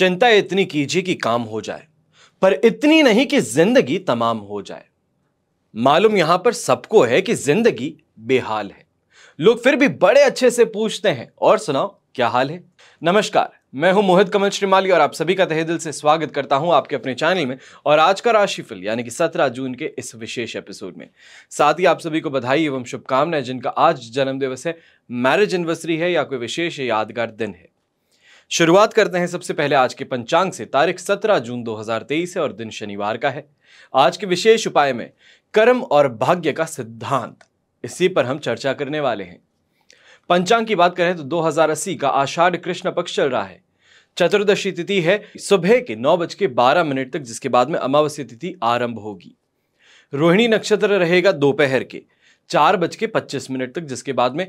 चिंता इतनी कीजिए कि काम हो जाए पर इतनी नहीं कि जिंदगी तमाम हो जाए मालूम यहां पर सबको है कि जिंदगी बेहाल है लोग फिर भी बड़े अच्छे से पूछते हैं और सुनाओ क्या हाल है नमस्कार मैं हूं मोहित कमल श्रीमाली और आप सभी का तहे दिल से स्वागत करता हूं आपके अपने चैनल में और आज का राशिफल यानी कि 17 जून के इस विशेष एपिसोड में साथ ही आप सभी को बधाई एवं शुभकामनाएं जिनका आज जन्मदिवस है मैरिज एनिवर्सरी है या कोई विशेष यादगार दिन है शुरुआत करते हैं सबसे पहले आज के पंचांग से तारीख 17 जून 2023 है और दिन शनिवार का है आज के विशेष उपाय में कर्म और भाग्य का सिद्धांत इसी पर हम चर्चा करने वाले हैं पंचांग की बात करें तो 2080 का आषाढ़ कृष्ण पक्ष चल रहा है चतुर्दशी तिथि है सुबह के नौ बज के बारह मिनट तक जिसके बाद में अमावस्या तिथि आरंभ होगी रोहिणी नक्षत्र रहेगा दोपहर के चार बज के पच्चीस मिनट तक जिसके बाद में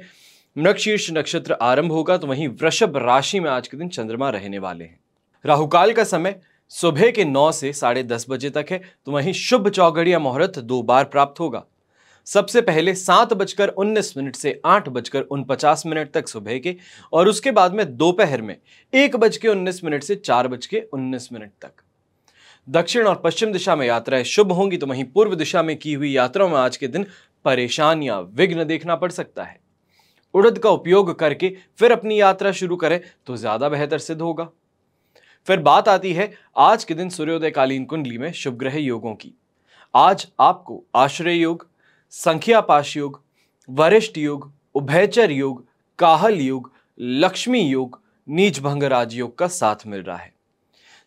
मृक्षीर्ष नक्षत्र आरंभ होगा तो वहीं वृषभ राशि में आज के दिन चंद्रमा रहने वाले हैं राहुकाल का समय सुबह के नौ से साढ़े दस बजे तक है तो वहीं शुभ चौगड़िया मुहूर्त दो बार प्राप्त होगा सबसे पहले सात बजकर उन्नीस मिनट से आठ बजकर उनपचास मिनट तक सुबह के और उसके बाद में दोपहर में एक बज के उन्नीस मिनट से चार बज के उन्नीस मिनट तक दक्षिण और पश्चिम दिशा में यात्राएं शुभ होंगी तो वहीं पूर्व दिशा में की हुई यात्राओं में आज के दिन परेशान या विघ्न देखना पड़ सकता है उड़द का उपयोग करके फिर अपनी यात्रा शुरू करें तो ज़्यादा बेहतर सिद्ध होगा फिर बात आती है आज के दिन सूर्योदयकालीन कुंडली में शुभ ग्रह योगों की आज आपको आश्रय योग संख्यापाश योग वरिष्ठ योग उभयचर योग काहल योग लक्ष्मी योग नीच भंग राजयोग का साथ मिल रहा है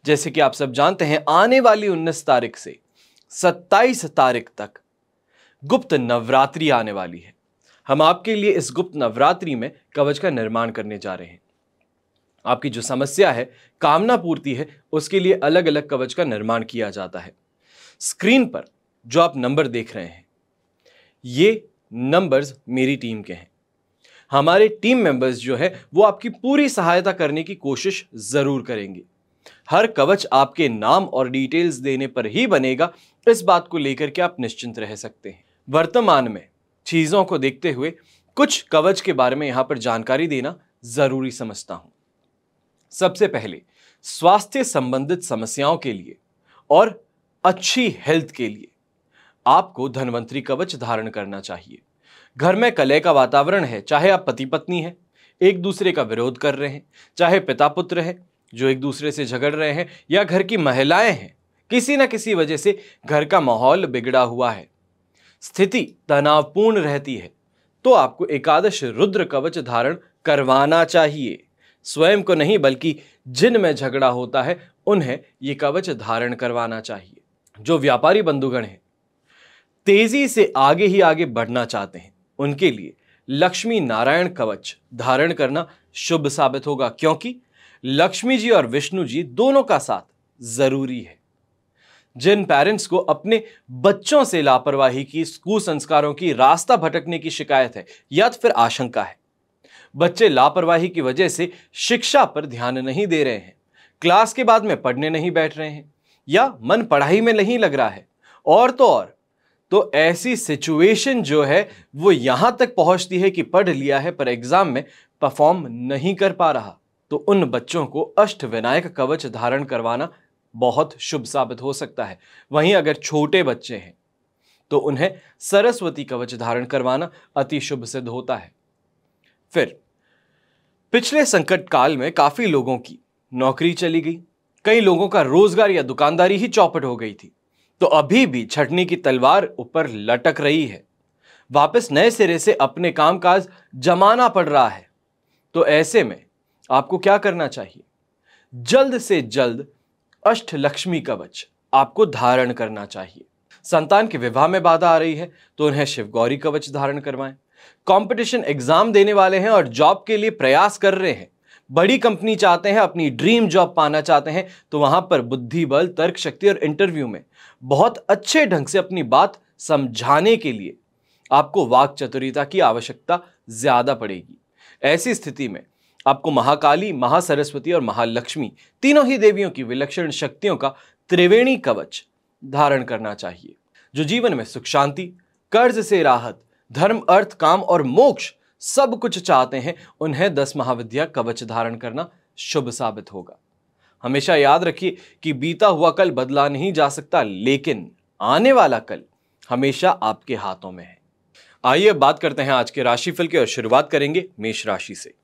जैसे कि आप सब जानते हैं आने वाली 19 तारीख से 27 तारीख तक गुप्त नवरात्रि आने वाली है हम आपके लिए इस गुप्त नवरात्रि में कवच का निर्माण करने जा रहे हैं आपकी जो समस्या है कामना पूर्ति है उसके लिए अलग अलग कवच का निर्माण किया जाता है स्क्रीन पर जो आप नंबर देख रहे हैं ये नंबर्स मेरी टीम के हैं हमारे टीम मेंबर्स जो है वो आपकी पूरी सहायता करने की कोशिश ज़रूर करेंगे हर कवच आपके नाम और डिटेल्स देने पर ही बनेगा इस बात को लेकर के आप निश्चिंत रह सकते हैं वर्तमान में चीज़ों को देखते हुए कुछ कवच के बारे में यहाँ पर जानकारी देना ज़रूरी समझता हूँ सबसे पहले स्वास्थ्य संबंधित समस्याओं के लिए और अच्छी हेल्थ के लिए आपको धनवंतरी कवच धारण करना चाहिए घर में कलह का वातावरण है चाहे आप पति पत्नी हैं एक दूसरे का विरोध कर रहे हैं चाहे पिता पुत्र हैं जो एक दूसरे से झगड़ रहे हैं या घर की महिलाएं हैं किसी ना किसी वजह से घर का माहौल बिगड़ा हुआ है स्थिति तनावपूर्ण रहती है तो आपको एकादश रुद्र कवच धारण करवाना चाहिए स्वयं को नहीं बल्कि जिन में झगड़ा होता है उन्हें ये कवच धारण करवाना चाहिए जो व्यापारी बंधुगण हैं तेजी से आगे ही आगे बढ़ना चाहते हैं उनके लिए लक्ष्मी नारायण कवच धारण करना शुभ साबित होगा क्योंकि लक्ष्मी जी और विष्णु जी दोनों का साथ जरूरी है जिन पेरेंट्स को अपने बच्चों से लापरवाही की स्कूल संस्कारों की रास्ता भटकने की शिकायत है या तो फिर आशंका है बच्चे लापरवाही की वजह से शिक्षा पर ध्यान नहीं दे रहे हैं क्लास के बाद में पढ़ने नहीं बैठ रहे हैं या मन पढ़ाई में नहीं लग रहा है और तो और तो ऐसी सिचुएशन जो है वो यहाँ तक पहुंचती है कि पढ़ लिया है पर एग्ज़ाम में परफॉर्म नहीं कर पा रहा तो उन बच्चों को अष्ट विनायक कवच धारण करवाना बहुत शुभ साबित हो सकता है वहीं अगर छोटे बच्चे हैं तो उन्हें सरस्वती कवच धारण करवाना अति शुभ सिद्ध होता है फिर पिछले संकट काल में काफी लोगों की नौकरी चली गई कई लोगों का रोजगार या दुकानदारी ही चौपट हो गई थी तो अभी भी छटनी की तलवार ऊपर लटक रही है वापस नए सिरे से अपने कामकाज जमाना पड़ रहा है तो ऐसे में आपको क्या करना चाहिए जल्द से जल्द अष्ट लक्ष्मी कवच आपको धारण करना चाहिए संतान के विवाह में बाधा आ रही है तो उन्हें शिवगौरी कवच धारण करवाएं कंपटीशन एग्जाम देने वाले हैं और जॉब के लिए प्रयास कर रहे हैं बड़ी कंपनी चाहते हैं अपनी ड्रीम जॉब पाना चाहते हैं तो वहां पर बुद्धि बल तर्क शक्ति और इंटरव्यू में बहुत अच्छे ढंग से अपनी बात समझाने के लिए आपको वाक चतुरीता की आवश्यकता ज्यादा पड़ेगी ऐसी स्थिति में आपको महाकाली महासरस्वती और महालक्ष्मी तीनों ही देवियों की विलक्षण शक्तियों का त्रिवेणी कवच धारण करना चाहिए जो जीवन में सुख शांति कर्ज से राहत धर्म अर्थ काम और मोक्ष सब कुछ चाहते हैं उन्हें दस महाविद्या कवच धारण करना शुभ साबित होगा हमेशा याद रखिए कि बीता हुआ कल बदला नहीं जा सकता लेकिन आने वाला कल हमेशा आपके हाथों में है आइए बात करते हैं आज के राशिफल की और शुरुआत करेंगे मेष राशि से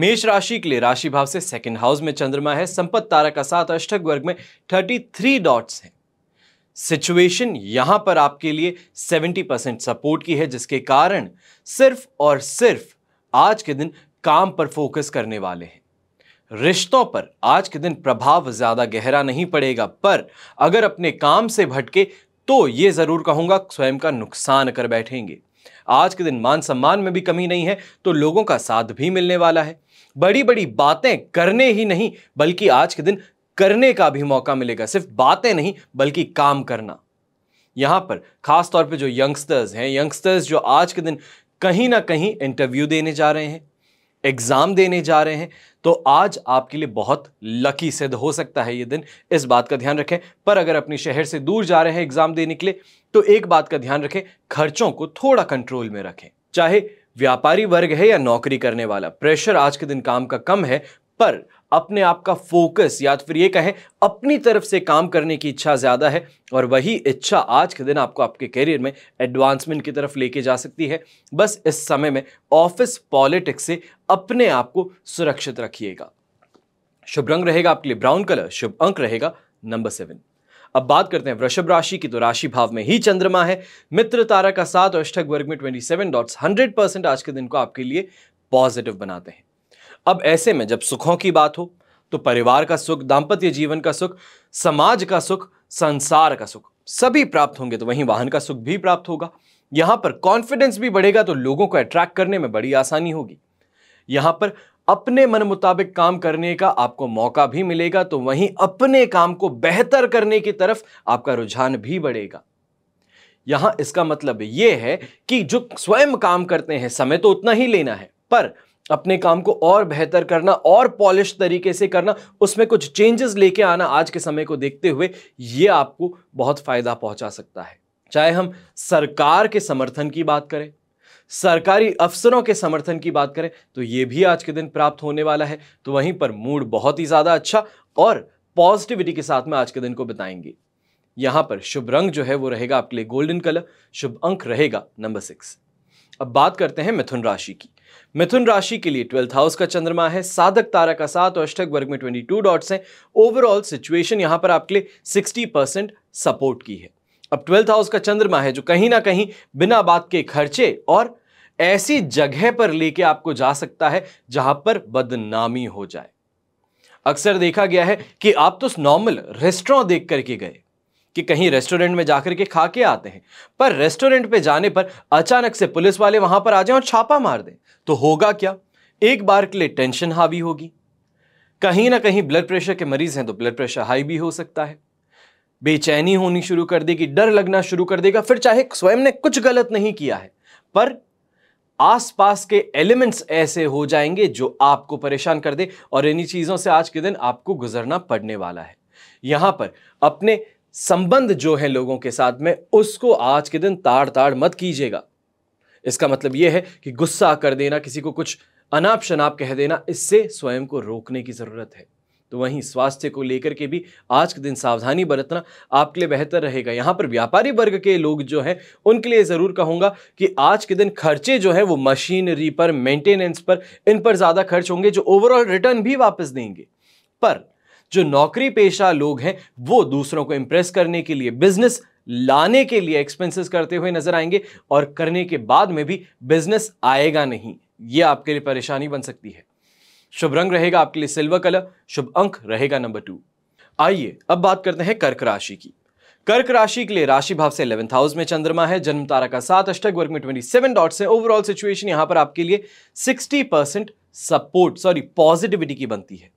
मेष राशि के लिए राशि भाव से सेकंड हाउस में चंद्रमा है संपत तारा का साथ अष्टक वर्ग में 33 डॉट्स हैं सिचुएशन यहां पर आपके लिए 70 परसेंट सपोर्ट की है जिसके कारण सिर्फ और सिर्फ आज के दिन काम पर फोकस करने वाले हैं रिश्तों पर आज के दिन प्रभाव ज़्यादा गहरा नहीं पड़ेगा पर अगर अपने काम से भटके तो ये ज़रूर कहूँगा स्वयं का नुकसान कर बैठेंगे आज के दिन मान सम्मान में भी कमी नहीं है तो लोगों का साथ भी मिलने वाला है बड़ी बड़ी बातें करने ही नहीं बल्कि आज के दिन करने का भी मौका मिलेगा सिर्फ बातें नहीं बल्कि काम करना यहां पर खास तौर पे जो यंगस्टर्स हैं यंगस्टर्स जो आज के दिन कहीं ना कहीं इंटरव्यू देने जा रहे हैं एग्ज़ाम देने जा रहे हैं तो आज आपके लिए बहुत लकी सिद्ध हो सकता है ये दिन इस बात का ध्यान रखें पर अगर अपने शहर से दूर जा रहे हैं एग्ज़ाम देने के लिए तो एक बात का ध्यान रखें खर्चों को थोड़ा कंट्रोल में रखें चाहे व्यापारी वर्ग है या नौकरी करने वाला प्रेशर आज के दिन काम का कम है पर अपने आप का फोकस या तो फिर ये कहें अपनी तरफ से काम करने की इच्छा ज़्यादा है और वही इच्छा आज के दिन आपको आपके करियर में एडवांसमेंट की तरफ लेके जा सकती है बस इस समय में ऑफिस पॉलिटिक्स से अपने आप को सुरक्षित रखिएगा शुभ रंग रहेगा आपके लिए ब्राउन कलर शुभ अंक रहेगा नंबर सेवन अब बात करते हैं वृषभ राशि की तो राशि भाव में ही चंद्रमा है मित्र तारा का साथ और अष्टक वर्ग में twenty seven dots hundred percent आज के दिन को आपके लिए पॉजिटिव बनाते हैं अब ऐसे में जब सुखों की बात हो तो परिवार का सुख दाम्पत्य जीवन का सुख समाज का सुख संसार का सुख सभी प्राप्त होंगे तो वहीं वाहन का सुख भी प्राप्त होगा यहां पर कॉन्फिडेंस भी बढ़ेगा तो लोगों को अट्रैक्ट करने में बड़ी आसानी होगी यहां पर अपने मन मुताबिक काम करने का आपको मौका भी मिलेगा तो वहीं अपने काम को बेहतर करने की तरफ आपका रुझान भी बढ़ेगा यहां इसका मतलब यह है कि जो स्वयं काम करते हैं समय तो उतना ही लेना है पर अपने काम को और बेहतर करना और पॉलिश तरीके से करना उसमें कुछ चेंजेस लेके आना आज के समय को देखते हुए ये आपको बहुत फायदा पहुंचा सकता है चाहे हम सरकार के समर्थन की बात करें सरकारी अफसरों के समर्थन की बात करें तो ये भी आज के दिन प्राप्त होने वाला है तो वहीं पर मूड बहुत ही ज़्यादा अच्छा और पॉजिटिविटी के साथ में आज के दिन को बिताएंगे यहां पर शुभ रंग जो है वो रहेगा आपके लिए गोल्डन कलर शुभ अंक रहेगा नंबर सिक्स अब बात करते हैं मिथुन राशि की मिथुन राशि के लिए ट्वेल्थ हाउस का चंद्रमा है साधक तारा का सात और अष्टक वर्ग में ट्वेंटी टू डॉट्स हैं ओवरऑल सिचुएशन यहां पर आपके लिए सिक्सटी परसेंट सपोर्ट की है अब ट्वेल्थ हाउस का चंद्रमा है जो कहीं ना कहीं बिना बात के खर्चे और ऐसी जगह पर लेके आपको जा सकता है जहां पर बदनामी हो जाए अक्सर देखा गया है कि आप तो नॉर्मल रेस्टोरेंट देख करके गए कि कहीं रेस्टोरेंट में जाकर के खा के आते हैं पर रेस्टोरेंट पे जाने पर अचानक से पुलिस वाले वहां पर आ जाए और छापा मार दें तो होगा क्या एक बार के लिए टेंशन हावी होगी कहीं ना कहीं ब्लड प्रेशर के मरीज हैं तो ब्लड प्रेशर हाई भी हो सकता है बेचैनी होनी शुरू कर देगी डर लगना शुरू कर देगा फिर चाहे स्वयं ने कुछ गलत नहीं किया है पर आसपास के एलिमेंट्स ऐसे हो जाएंगे जो आपको परेशान कर दे और इन्हीं चीज़ों से आज के दिन आपको गुजरना पड़ने वाला है यहां पर अपने संबंध जो है लोगों के साथ में उसको आज के दिन ताड़ ताड़ मत कीजिएगा इसका मतलब यह है कि गुस्सा कर देना किसी को कुछ अनाप शनाप कह देना इससे स्वयं को रोकने की ज़रूरत है तो वहीं स्वास्थ्य को लेकर के भी आज के दिन सावधानी बरतना आपके लिए बेहतर रहेगा यहाँ पर व्यापारी वर्ग के लोग जो हैं उनके लिए ज़रूर कहूँगा कि आज के दिन खर्चे जो हैं वो मशीनरी पर मेंटेनेंस पर इन पर ज़्यादा खर्च होंगे जो ओवरऑल रिटर्न भी वापस देंगे पर जो नौकरी पेशा लोग हैं वो दूसरों को इम्प्रेस करने के लिए बिजनेस लाने के लिए एक्सपेंसेस करते हुए नजर आएंगे और करने के बाद में भी बिजनेस आएगा नहीं ये आपके लिए परेशानी बन सकती है शुभ रंग रहेगा आपके लिए सिल्वर कलर शुभ अंक रहेगा नंबर टू आइए अब बात करते हैं कर्क राशि की कर्क राशि के लिए राशि भाव से इलेवंथ हाउस में चंद्रमा है जन्म तारा का सात अष्टक वर्ग में ट्वेंटी सेवन डॉट्स है ओवरऑल सिचुएशन यहां पर आपके लिए sixty percent support sorry positivity की बनती है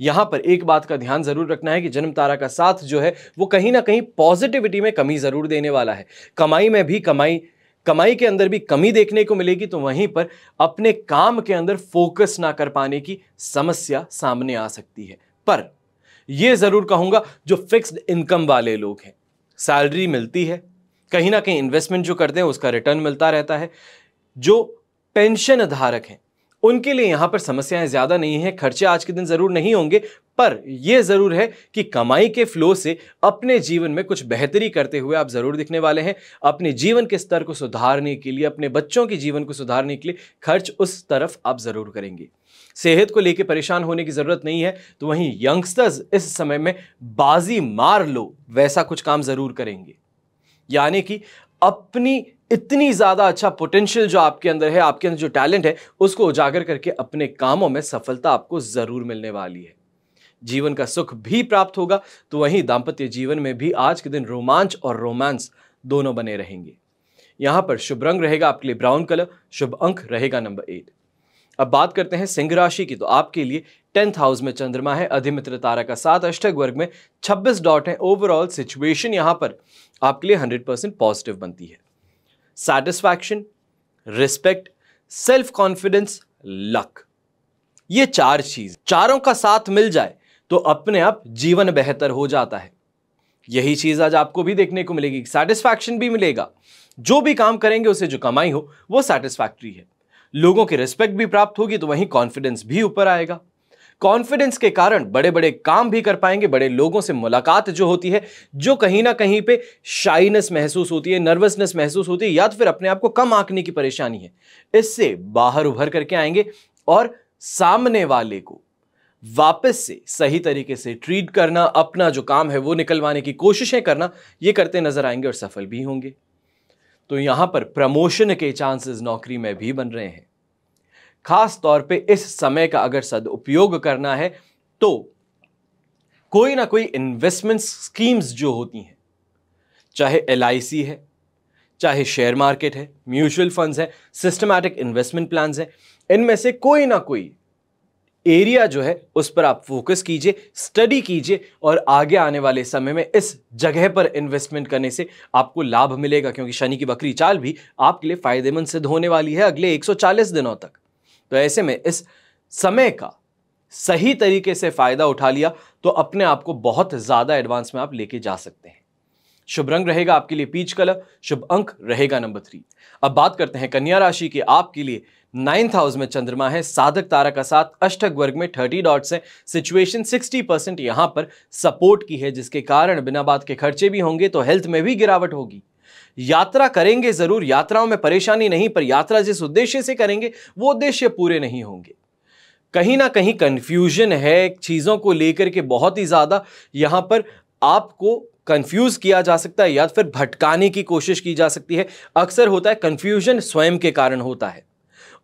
यहां पर एक बात का ध्यान जरूर रखना है कि जन्म तारा का साथ जो है वो कहीं ना कहीं पॉजिटिविटी में कमी जरूर देने वाला है कमाई में भी कमाई कमाई के अंदर भी कमी देखने को मिलेगी तो वहीं पर अपने काम के अंदर फोकस ना कर पाने की समस्या सामने आ सकती है पर यह जरूर कहूंगा जो फिक्स्ड इनकम वाले लोग हैं सैलरी मिलती है कहीं ना कहीं इन्वेस्टमेंट जो करते हैं उसका रिटर्न मिलता रहता है जो पेंशन धारक हैं उनके लिए यहां पर समस्याएं ज़्यादा नहीं है खर्चे आज के दिन ज़रूर नहीं होंगे पर यह ज़रूर है कि कमाई के फ्लो से अपने जीवन में कुछ बेहतरी करते हुए आप ज़रूर दिखने वाले हैं अपने जीवन के स्तर को सुधारने के लिए अपने बच्चों के जीवन को सुधारने के लिए खर्च उस तरफ आप ज़रूर करेंगे सेहत को लेकर परेशान होने की ज़रूरत नहीं है तो वहीं यंगस्टर्स इस समय में बाजी मार लो वैसा कुछ काम ज़रूर करेंगे यानी कि अपनी इतनी ज़्यादा अच्छा पोटेंशियल जो आपके अंदर है आपके अंदर जो टैलेंट है उसको उजागर करके अपने कामों में सफलता आपको ज़रूर मिलने वाली है जीवन का सुख भी प्राप्त होगा तो वहीं दाम्पत्य जीवन में भी आज के दिन रोमांच और रोमांस दोनों बने रहेंगे यहां पर शुभ रंग रहेगा आपके लिए ब्राउन कलर शुभ अंक रहेगा नंबर एट अब बात करते हैं सिंह राशि की तो आपके लिए टेंथ हाउस में चंद्रमा है अधिमित्र तारा का साथ अष्टक वर्ग में 26 डॉट है ओवरऑल सिचुएशन यहां पर आपके लिए 100 परसेंट पॉजिटिव बनती है satisfaction respect self confidence luck ये चार चीज चारों का साथ मिल जाए तो अपने आप जीवन बेहतर हो जाता है यही चीज़ आज आपको भी देखने को मिलेगी सेटिस्फैक्शन भी मिलेगा जो भी काम करेंगे उसे जो कमाई हो वो सेटिस्फैक्ट्री है लोगों की रिस्पेक्ट भी प्राप्त होगी तो वहीं कॉन्फिडेंस भी ऊपर आएगा कॉन्फिडेंस के कारण बड़े बड़े काम भी कर पाएंगे बड़े लोगों से मुलाकात जो होती है जो कहीं ना कहीं पे शाइनेस महसूस होती है नर्वसनेस महसूस होती है या तो फिर अपने आप को कम आंकने की परेशानी है इससे बाहर उभर करके आएंगे और सामने वाले को वापस से सही तरीके से ट्रीट करना अपना जो काम है वो निकलवाने की कोशिशें करना ये करते नजर आएंगे और सफल भी होंगे तो यहां पर प्रमोशन के चांसेस नौकरी में भी बन रहे हैं खास तौर पे इस समय का अगर सदउपयोग करना है तो कोई ना कोई इन्वेस्टमेंट स्कीम्स जो होती हैं चाहे एल है चाहे शेयर मार्केट है म्यूचुअल फंड्स है सिस्टमैटिक इन्वेस्टमेंट प्लान्स हैं इनमें से कोई ना कोई एरिया जो है उस पर आप फोकस कीजिए स्टडी कीजिए और आगे आने वाले समय में इस जगह पर इन्वेस्टमेंट करने से आपको लाभ मिलेगा क्योंकि शनि की बकरी चाल भी आपके लिए फ़ायदेमंद सिद्ध होने वाली है अगले 140 दिनों तक तो ऐसे में इस समय का सही तरीके से फ़ायदा उठा लिया तो अपने आप को बहुत ज़्यादा एडवांस में आप लेके जा सकते हैं शुभ रंग रहेगा आपके लिए पीच कलर शुभ अंक रहेगा नंबर थ्री अब बात करते हैं कन्या राशि के आपके लिए नाइन्थ हाउस में चंद्रमा है साधक तारा का साथ अष्टक वर्ग में थर्टी डॉट्स है सिचुएशन सिक्सटी परसेंट यहाँ पर सपोर्ट की है जिसके कारण बिना बात के खर्चे भी होंगे तो हेल्थ में भी गिरावट होगी यात्रा करेंगे जरूर यात्राओं में परेशानी नहीं पर यात्रा जिस उद्देश्य से करेंगे वो उद्देश्य पूरे नहीं होंगे कहीं ना कहीं कन्फ्यूजन है चीज़ों को लेकर के बहुत ही ज़्यादा यहाँ पर आपको कंफ्यूज किया जा सकता है या फिर भटकाने की कोशिश की जा सकती है अक्सर होता है कंफ्यूजन स्वयं के कारण होता है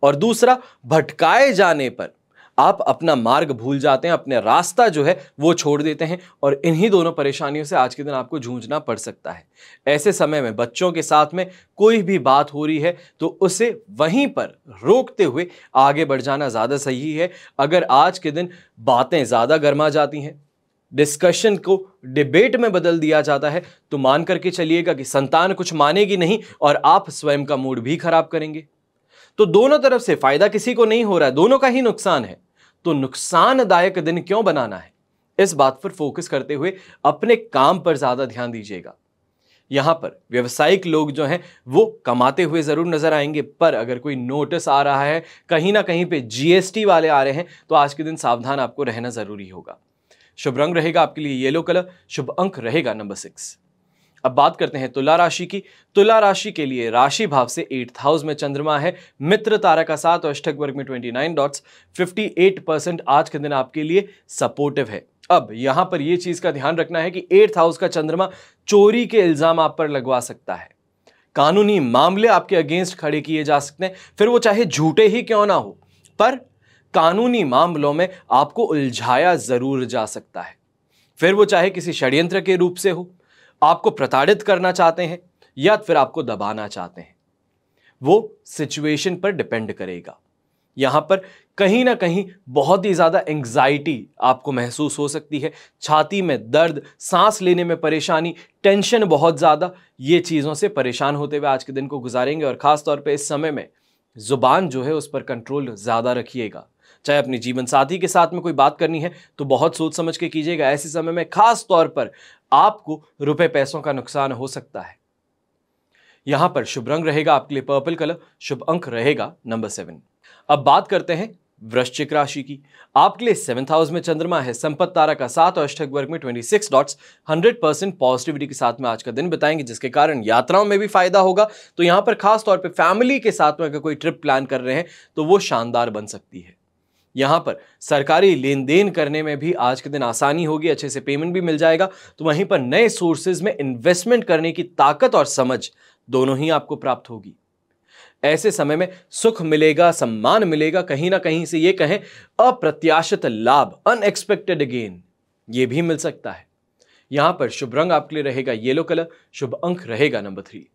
और दूसरा भटकाए जाने पर आप अपना मार्ग भूल जाते हैं अपने रास्ता जो है वो छोड़ देते हैं और इन्हीं दोनों परेशानियों से आज के दिन आपको जूझना पड़ सकता है ऐसे समय में बच्चों के साथ में कोई भी बात हो रही है तो उसे वहीं पर रोकते हुए आगे बढ़ जाना ज़्यादा सही है अगर आज के दिन बातें ज़्यादा गर्मा जाती हैं डिस्कशन को डिबेट में बदल दिया जाता है तो मान करके चलिएगा कि संतान कुछ मानेगी नहीं और आप स्वयं का मूड भी खराब करेंगे तो दोनों तरफ से फायदा किसी को नहीं हो रहा है दोनों का ही नुकसान है तो नुकसानदायक दिन क्यों बनाना है इस बात पर फोकस करते हुए अपने काम पर ज़्यादा ध्यान दीजिएगा यहां पर व्यवसायिक लोग जो हैं वो कमाते हुए ज़रूर नज़र आएंगे पर अगर कोई नोटिस आ रहा है कहीं ना कहीं पे जीएसटी वाले आ रहे हैं तो आज के दिन सावधान आपको रहना ज़रूरी होगा शुभ रंग रहेगा आपके लिए येलो कलर शुभ अंक रहेगा नंबर सिक्स अब बात करते हैं तुला राशि की तुला राशि के लिए राशि भाव से एट्थ हाउस में चंद्रमा है मित्र तारा का साथ और अष्टक वर्ग में नाइन डॉट्स एट परसेंट आज के दिन आपके लिए सपोर्टिव है अब यहां पर यह चीज का ध्यान रखना है कि एट्थ हाउस का चंद्रमा चोरी के इल्जाम आप पर लगवा सकता है कानूनी मामले आपके अगेंस्ट खड़े किए जा सकते हैं फिर वो चाहे झूठे ही क्यों ना हो पर कानूनी मामलों में आपको उलझाया ज़रूर जा सकता है फिर वो चाहे किसी षड्यंत्र के रूप से हो आपको प्रताड़ित करना चाहते हैं या फिर आपको दबाना चाहते हैं वो सिचुएशन पर डिपेंड करेगा यहाँ पर कहीं ना कहीं बहुत ही ज़्यादा एंग्जाइटी आपको महसूस हो सकती है छाती में दर्द सांस लेने में परेशानी टेंशन बहुत ज़्यादा ये चीज़ों से परेशान होते हुए आज के दिन को गुजारेंगे और खासतौर पर इस समय में ज़ुबान जो है उस पर कंट्रोल ज़्यादा रखिएगा चाहे अपने जीवन साथी के साथ में कोई बात करनी है तो बहुत सोच समझ के कीजिएगा ऐसे समय में खास तौर पर आपको रुपए पैसों का नुकसान हो सकता है यहां पर शुभ रंग रहेगा आपके लिए पर्पल कलर शुभ अंक रहेगा नंबर सेवन अब बात करते हैं वृश्चिक राशि की आपके लिए सेवंथ हाउस में चंद्रमा है संपत तारा का साथ और अष्टक वर्ग में twenty six dots hundred percent positivity के साथ में आज का दिन बताएंगे जिसके कारण यात्राओं में भी फायदा होगा तो यहाँ पर खास तौर पे फैमिली के साथ में अगर कोई ट्रिप प्लान कर रहे हैं तो वो शानदार बन सकती है यहाँ पर सरकारी लेन देन करने में भी आज के दिन आसानी होगी अच्छे से पेमेंट भी मिल जाएगा तो वहीं पर नए सोर्सेज में इन्वेस्टमेंट करने की ताकत और समझ दोनों ही आपको प्राप्त होगी ऐसे समय में सुख मिलेगा सम्मान मिलेगा कहीं ना कहीं से ये कहें अप्रत्याशित लाभ अनएक्सपेक्टेड गेन ये भी मिल सकता है यहां पर शुभ रंग आपके लिए रहेगा येलो कलर शुभ अंक रहेगा नंबर थ्री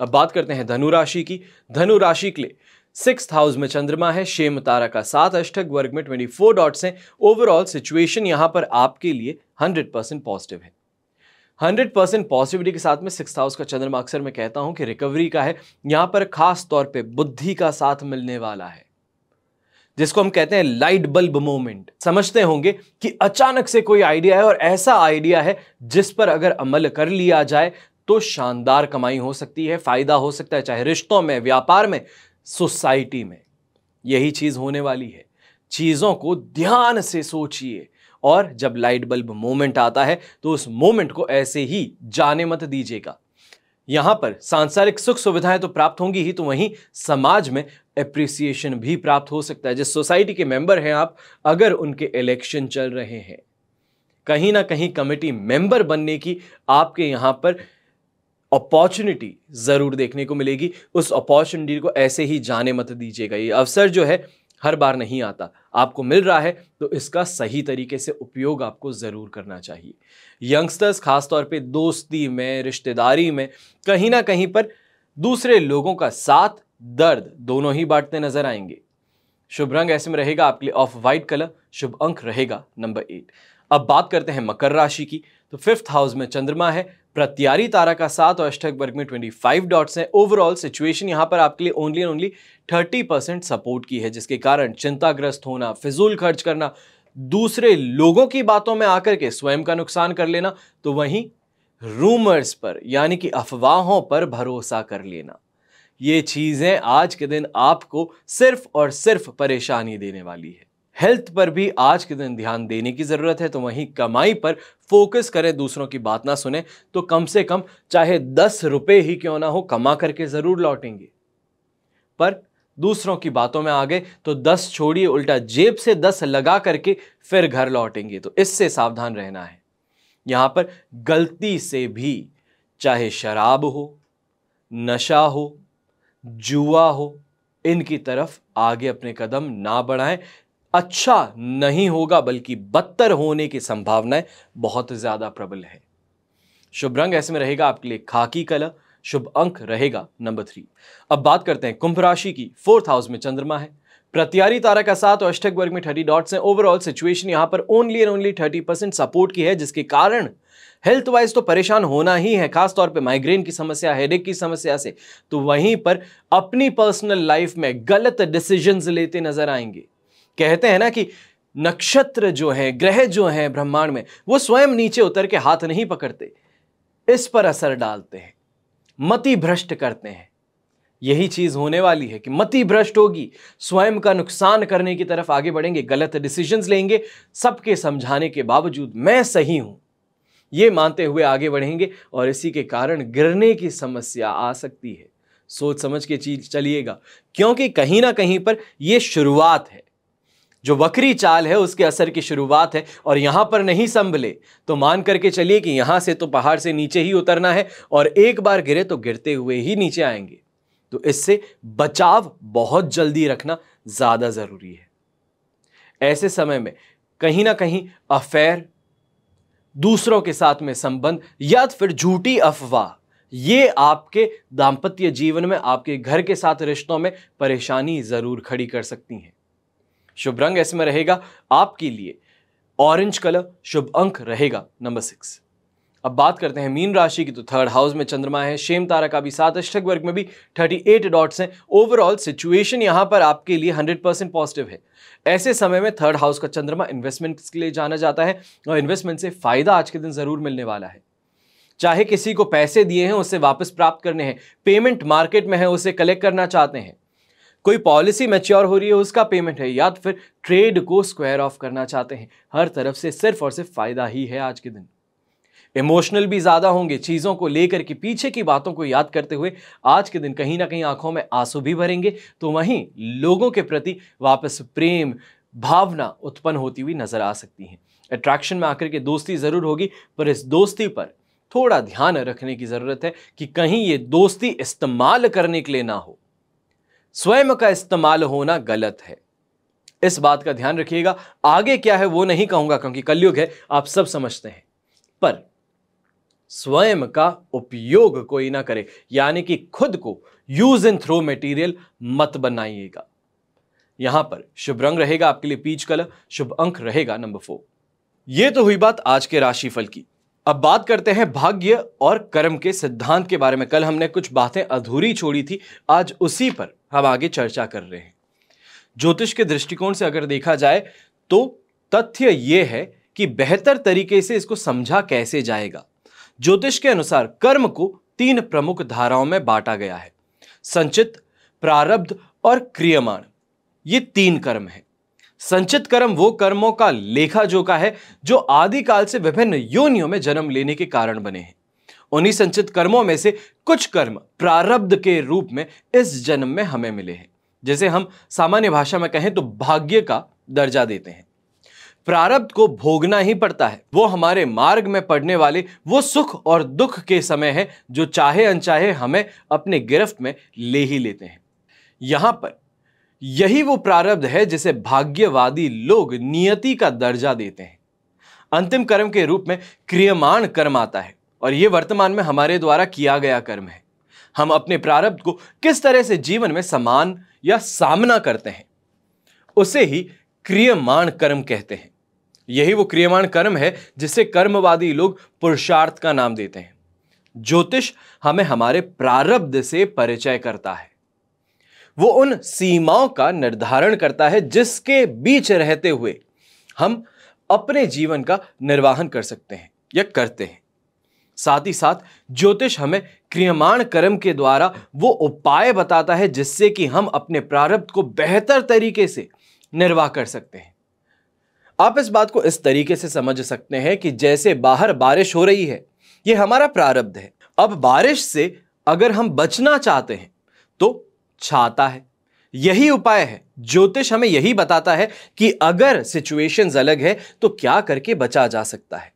अब बात करते हैं धनु राशि की धनु राशि के लिए सिक्स हाउस में चंद्रमा है शेम तारा का सात अष्टक वर्ग में ट्वेंटी फोर डॉट्स हैं ओवरऑल सिचुएशन यहां पर आपके लिए हंड्रेड परसेंट पॉजिटिव है हंड्रेड परसेंट पॉजिटिविटी के साथ में सिक्स हाउस का चंद्रमा अक्सर मैं कहता हूं कि रिकवरी का है यहां पर खास तौर पे बुद्धि का साथ मिलने वाला है जिसको हम कहते हैं लाइट बल्ब मोमेंट समझते होंगे कि अचानक से कोई आइडिया है और ऐसा आइडिया है जिस पर अगर अमल कर लिया जाए तो शानदार कमाई हो सकती है फायदा हो सकता है चाहे रिश्तों में व्यापार में सोसाइटी में यही चीज़ होने वाली है चीज़ों को ध्यान से सोचिए और जब लाइट बल्ब मोमेंट आता है तो उस मोमेंट को ऐसे ही जाने मत दीजिएगा यहां पर सांसारिक सुख सुविधाएं तो प्राप्त होंगी ही तो वहीं समाज में एप्रिसिएशन भी प्राप्त हो सकता है जिस सोसाइटी के मेंबर हैं आप अगर उनके इलेक्शन चल रहे हैं कहीं ना कहीं कमेटी मेंबर बनने की आपके यहां पर अपॉर्चुनिटी ज़रूर देखने को मिलेगी उस अपॉर्चुनिटी को ऐसे ही जाने मत दीजिएगा ये अवसर जो है हर बार नहीं आता आपको मिल रहा है तो इसका सही तरीके से उपयोग आपको ज़रूर करना चाहिए यंगस्टर्स खासतौर पे दोस्ती में रिश्तेदारी में कहीं ना कहीं पर दूसरे लोगों का साथ दर्द दोनों ही बांटते नजर आएंगे शुभ रंग ऐसे में रहेगा आपके लिए ऑफ वाइट कलर शुभ अंक रहेगा नंबर एट अब बात करते हैं मकर राशि की तो फिफ्थ हाउस में चंद्रमा है प्रत्यारी तारा का साथ और अष्टक वर्ग में 25 डॉट्स हैं ओवरऑल सिचुएशन यहाँ पर आपके लिए only and only 30 percent support की है जिसके कारण चिंताग्रस्त होना फिजूल खर्च करना दूसरे लोगों की बातों में आकर के स्वयं का नुकसान कर लेना तो वहीं रूमर्स पर यानी कि अफवाहों पर भरोसा कर लेना ये चीज़ें आज के दिन आपको सिर्फ और सिर्फ परेशानी देने वाली है हेल्थ पर भी आज के दिन ध्यान देने की ज़रूरत है तो वहीं कमाई पर फोकस करें दूसरों की बात ना सुने तो कम से कम चाहे दस रुपये ही क्यों ना हो कमा करके ज़रूर लौटेंगे पर दूसरों की बातों में आ गए तो दस छोड़िए उल्टा जेब से दस लगा करके फिर घर लौटेंगे तो इससे सावधान रहना है यहाँ पर गलती से भी चाहे शराब हो नशा हो जुआ हो इनकी तरफ आगे अपने कदम ना बढ़ाएं अच्छा नहीं होगा बल्कि बदतर होने की संभावनाएं बहुत ज़्यादा प्रबल है शुभ रंग ऐसे में रहेगा आपके लिए खाकी कलर शुभ अंक रहेगा नंबर थ्री अब बात करते हैं कुंभ राशि की फोर्थ हाउस में चंद्रमा है प्रत्यारी तारा का साथ और अष्टक वर्ग में थर्टी डॉट्स हैं ओवरऑल सिचुएशन यहां पर only and only thirty percent support की है जिसके कारण हेल्थ वाइज तो परेशान होना ही है खासतौर पे माइग्रेन की समस्या हेडेक की समस्या से तो वहीं पर अपनी पर्सनल लाइफ में गलत डिसीजंस लेते नजर आएंगे कहते हैं ना कि नक्षत्र जो है ग्रह जो है ब्रह्मांड में वो स्वयं नीचे उतर के हाथ नहीं पकड़ते इस पर असर डालते हैं मति भ्रष्ट करते हैं यही चीज होने वाली है कि मति भ्रष्ट होगी स्वयं का नुकसान करने की तरफ आगे बढ़ेंगे गलत डिसीजंस लेंगे सबके समझाने के बावजूद मैं सही हूं ये मानते हुए आगे बढ़ेंगे और इसी के कारण गिरने की समस्या आ सकती है सोच समझ के चीज चलिएगा क्योंकि कहीं ना कहीं पर यह शुरुआत है जो वक्री चाल है उसके असर की शुरुआत है और यहाँ पर नहीं संभले तो मान करके चलिए कि यहाँ से तो पहाड़ से नीचे ही उतरना है और एक बार गिरे तो गिरते हुए ही नीचे आएंगे तो इससे बचाव बहुत जल्दी रखना ज़्यादा ज़रूरी है ऐसे समय में कहीं ना कहीं अफेयर दूसरों के साथ में संबंध या फिर झूठी अफवाह ये आपके दाम्पत्य जीवन में आपके घर के साथ रिश्तों में परेशानी ज़रूर खड़ी कर सकती हैं शुभ रंग ऐसे में रहेगा आपके लिए ऑरेंज कलर शुभ अंक रहेगा नंबर सिक्स अब बात करते हैं मीन राशि की तो थर्ड हाउस में चंद्रमा है शेम तारा का भी सात अष्टक वर्ग में भी थर्टी एट डॉट्स हैं ओवरऑल सिचुएशन यहां पर आपके लिए हंड्रेड परसेंट पॉजिटिव है ऐसे समय में थर्ड हाउस का चंद्रमा इन्वेस्टमेंट्स के लिए जाना जाता है और इन्वेस्टमेंट से फ़ायदा आज के दिन ज़रूर मिलने वाला है चाहे किसी को पैसे दिए हैं उसे वापस प्राप्त करने हैं पेमेंट मार्केट में है उसे कलेक्ट करना चाहते हैं कोई पॉलिसी मेच्योर हो रही है उसका पेमेंट है या तो फिर ट्रेड को स्क्वायर ऑफ करना चाहते हैं हर तरफ से सिर्फ और सिर्फ फायदा ही है आज के दिन इमोशनल भी ज़्यादा होंगे चीज़ों को लेकर के पीछे की बातों को याद करते हुए आज के दिन कहीं ना कहीं आंखों में आंसू भी भरेंगे तो वहीं लोगों के प्रति वापस प्रेम भावना उत्पन्न होती हुई नज़र आ सकती है अट्रैक्शन में आकर के दोस्ती ज़रूर होगी पर इस दोस्ती पर थोड़ा ध्यान रखने की ज़रूरत है कि कहीं ये दोस्ती इस्तेमाल करने के लिए ना हो स्वयं का इस्तेमाल होना गलत है इस बात का ध्यान रखिएगा आगे क्या है वो नहीं कहूंगा क्योंकि कलयुग है आप सब समझते हैं पर स्वयं का उपयोग कोई ना करे यानी कि खुद को यूज इन थ्रो मटेरियल मत बनाइएगा यहां पर शुभ रंग रहेगा आपके लिए पीच कलर शुभ अंक रहेगा नंबर फोर यह तो हुई बात आज के राशिफल की अब बात करते हैं भाग्य और कर्म के सिद्धांत के बारे में कल हमने कुछ बातें अधूरी छोड़ी थी आज उसी पर हम आगे चर्चा कर रहे हैं ज्योतिष के दृष्टिकोण से अगर देखा जाए तो तथ्य यह है कि बेहतर तरीके से इसको समझा कैसे जाएगा ज्योतिष के अनुसार कर्म को तीन प्रमुख धाराओं में बांटा गया है संचित प्रारब्ध और क्रियमाण ये तीन कर्म है संचित कर्म वो कर्मों का लेखा जोखा है जो आदिकाल से विभिन्न योनियों में जन्म लेने के कारण बने हैं उन्हीं संचित कर्मों में से कुछ कर्म प्रारब्ध के रूप में इस जन्म में हमें मिले हैं जिसे हम सामान्य भाषा में कहें तो भाग्य का दर्जा देते हैं प्रारब्ध को भोगना ही पड़ता है वो हमारे मार्ग में पड़ने वाले वो सुख और दुख के समय है जो चाहे अनचाहे हमें अपने गिरफ्त में ले ही लेते हैं यहां पर यही वो प्रारब्ध है जिसे भाग्यवादी लोग नियति का दर्जा देते हैं अंतिम कर्म के रूप में क्रियमाण कर्म आता है और ये वर्तमान में हमारे द्वारा किया गया कर्म है हम अपने प्रारब्ध को किस तरह से जीवन में समान या सामना करते हैं उसे ही क्रियमाण कर्म कहते हैं यही वो क्रियमाण कर्म है जिसे कर्मवादी लोग पुरुषार्थ का नाम देते हैं ज्योतिष हमें हमारे प्रारब्ध से परिचय करता है वो उन सीमाओं का निर्धारण करता है जिसके बीच रहते हुए हम अपने जीवन का निर्वाहन कर सकते हैं या करते हैं साथ ही साथ ज्योतिष हमें क्रियमाण कर्म के द्वारा वो उपाय बताता है जिससे कि हम अपने प्रारब्ध को बेहतर तरीके से निर्वाह कर सकते हैं आप इस बात को इस तरीके से समझ सकते हैं कि जैसे बाहर बारिश हो रही है ये हमारा प्रारब्ध है अब बारिश से अगर हम बचना चाहते हैं तो छाता है यही उपाय है ज्योतिष हमें यही बताता है कि अगर सिचुएशंस अलग है तो क्या करके बचा जा सकता है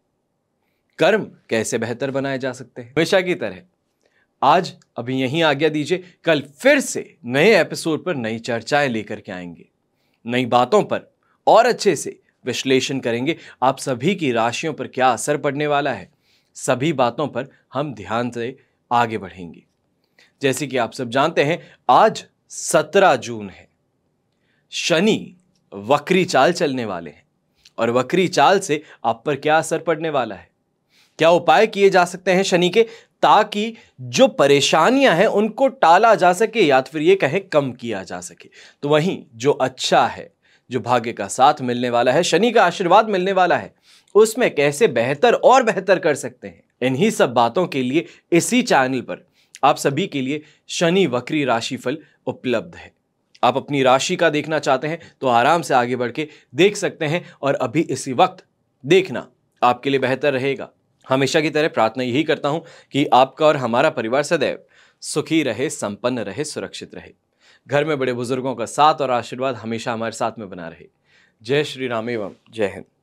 कर्म कैसे बेहतर बनाए जा सकते हैं हमेशा की तरह आज अभी यहीं आज्ञा दीजिए कल फिर से नए एपिसोड पर नई चर्चाएं लेकर के आएंगे नई बातों पर और अच्छे से विश्लेषण करेंगे आप सभी की राशियों पर क्या असर पड़ने वाला है सभी बातों पर हम ध्यान से आगे बढ़ेंगे जैसे कि आप सब जानते हैं आज सत्रह जून है शनि वक्री चाल चलने वाले हैं और वक्री चाल से आप पर क्या असर पड़ने वाला है क्या उपाय किए जा सकते हैं शनि के ताकि जो परेशानियां हैं उनको टाला जा सके या तो फिर ये कहें कम किया जा सके तो वहीं जो अच्छा है जो भाग्य का साथ मिलने वाला है शनि का आशीर्वाद मिलने वाला है उसमें कैसे बेहतर और बेहतर कर सकते हैं इन्हीं सब बातों के लिए इसी चैनल पर आप सभी के लिए शनि वक्री राशिफल उपलब्ध है आप अपनी राशि का देखना चाहते हैं तो आराम से आगे बढ़ के देख सकते हैं और अभी इसी वक्त देखना आपके लिए बेहतर रहेगा हमेशा की तरह प्रार्थना यही करता हूँ कि आपका और हमारा परिवार सदैव सुखी रहे संपन्न रहे सुरक्षित रहे घर में बड़े बुजुर्गों का साथ और आशीर्वाद हमेशा हमारे साथ में बना रहे जय श्री राम एवं जय हिंद